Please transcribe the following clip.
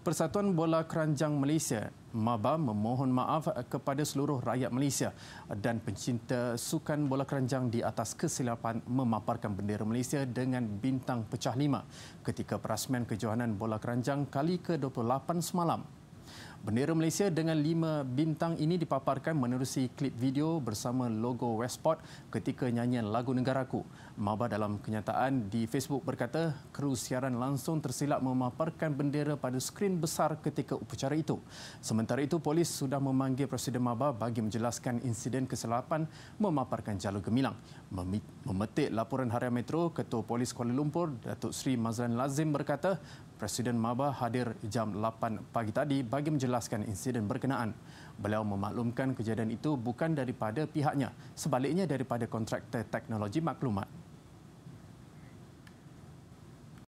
Persatuan Bola Keranjang Malaysia Maba memohon maaf kepada seluruh rakyat Malaysia dan pencinta sukan bola keranjang di atas kesilapan memaparkan bendera Malaysia dengan bintang pecah lima ketika perasmian kejohanan bola keranjang kali ke-28 semalam Bendera Malaysia dengan lima bintang ini dipaparkan menerusi klip video bersama logo Westport ketika nyanyian lagu negaraku. Maba dalam kenyataan di Facebook berkata, kru siaran langsung tersilap memaparkan bendera pada skrin besar ketika upacara itu. Sementara itu, polis sudah memanggil Presiden Maba bagi menjelaskan insiden kesilapan memaparkan jalur gemilang. Memetik laporan Harian Metro, Ketua Polis Kuala Lumpur, Datuk Sri Mazlan Lazim berkata, Presiden Maba hadir jam 8 pagi tadi bagi menjelaskan insiden berkenaan. Beliau memaklumkan kejadian itu bukan daripada pihaknya, sebaliknya daripada kontraktor teknologi maklumat.